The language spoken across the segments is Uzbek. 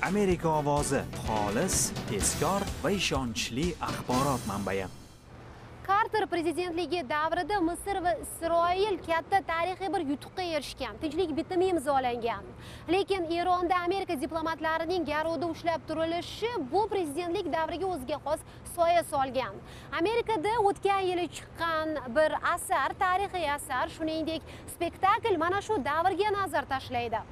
amerika ovozi xolis tezkor va ishonchli axborot manbai karter prezidentligi davrida misr va isroil katta tarixiy bir yutuqqa erishgan tinchlik bitimi imzolangan lekin eronda amerika diplomatlarining garovda ushlab turilishi bu prezidentlik davriga o'ziga xos soya solgan amerikada o'tgan yili chiqqan bir asar tarixiy asar shuningdek spektakl mana shu davrga nazar tashlaydi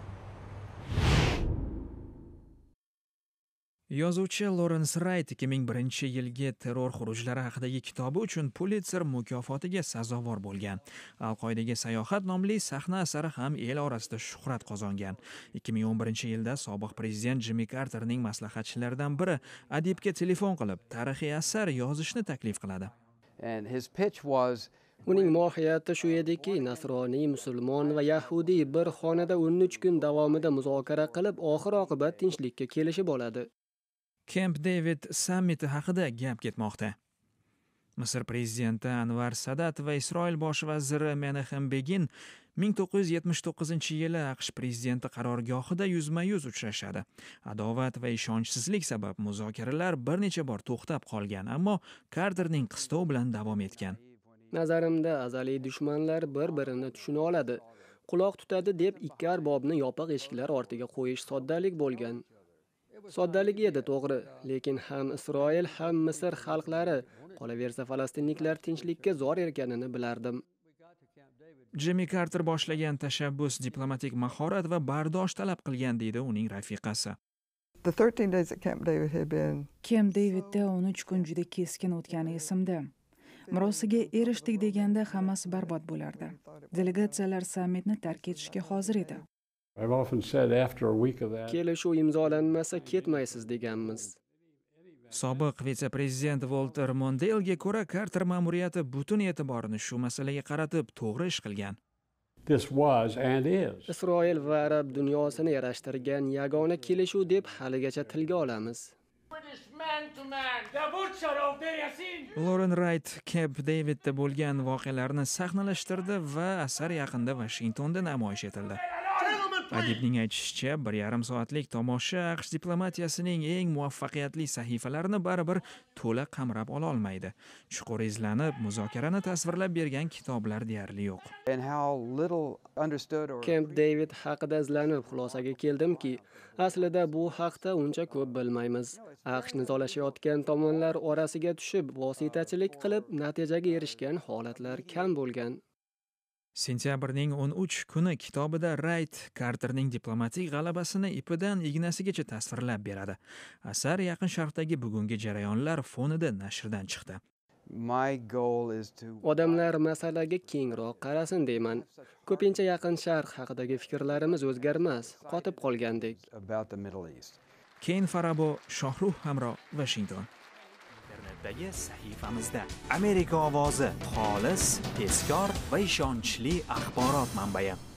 Yozuvchi lorens Rayt ikki ming birinchi yilgi terror xurujlari haqidagi kitobi uchun pulitser mukofotiga sazovor bo'lgan. Al-Qoidaga sayohat nomli sahna asari ham el orasida shuhrat qozongan. ikki ming o'n birinchi yilda sobiq prezident Jimmi karterning maslahatchilaridan biri adibga telefon qilib, tarixiy asar yozishni taklif qiladi. And his pitch was Uning mohiyati shu ediki, nasroniy, musulmon va yahudiy bir xonada o'n uch kun davomida muzokara qilib, oxir-oqibat tinchlikka kelishib oladi. Camp David sammiti haqida gap ketmoqda. Misr prezidenti Anwar Sadat va Isroil bosh vaziri Menachem Begin 1979-yili AQSh prezidenti qarorgohida yuzma-yuz uchrashadi. Adovat va ishonchsizlik sabab muzokaralar bir necha bor to'xtab qolgan, ammo Carterning qistov bilan davom etgan. Nazarimda azaliy dushmanlar bir-birini tushuna oladi. Quloq tutadi deb ikki arbobni yopiq eshiklar ortiga qo'yish soddalik bo'lgan. Soddaligi edi to'g'ri, lekin ham Isroil ham Misr xalqlari, qolaversa falastinliklar tinchlikka zor ekanini bilardim. Jimmi Carter boshlagan tashabbus diplomatik mahorat va bardosh talab qilgan deydi uning rafiqasi. kem 13 o'n uch Davidda 13 kun juda keskin o'tgani esimda. Mirosiga erishdik deganda hammasi barbod bo'lardi. Delegatsiyalar sammitni tark etishga hozir edi. kelishuv imzolanmasa ketmaysiz deganmiz sobiq vitse prezident volter mondelga ko'ra karter ma'muriyati butun e'tiborini shu masalaga qaratib to'g'ri ish qilgan isroil va arab dunyosini yarashtirgan yagona kelishuv deb haligacha tilga olamiz loren rayt kep davidda bo'lgan voqealarni sahnalashtirdi va asar yaqinda vashingtonda namoyish etildi Adibning aytishicha, 1,5 soatlik tomosha AQSh diplomatiyasining eng muvaffaqiyatli sahifalarini baribir to'la qamrab ola olmaydi. Chuqur izlanib, muzokarani tasvirlab bergan kitoblar deyarli yo'q. Kemp David haqida izlanib xulosaga keldimki, aslida bu haqda uncha ko'p bilmaymiz. AQSh nizolashayotgan tomonlar orasiga tushib, vositachilik qilib, natijaga erishgan holatlar kam bo'lgan. Sentyabrning 13 kuni kitobida Rayt Carterning diplomatik g'alabasini ipidan ignasigacha tasvirlab beradi. Asar Yaqin Sharqdagi bugungi jarayonlar fonida nashrdan chiqdi. Odamlar masalaga kengroq qarasin deyman. Ko'pincha Yaqin Sharq haqidagi fikrlarimiz o'zgarmas, qotib qolgandek. keyin Farabo, Shohruh Hamro, Washington. navbatdagi sahifamizda amerika ovozi xolis tezkor va ishonchli axborot manbai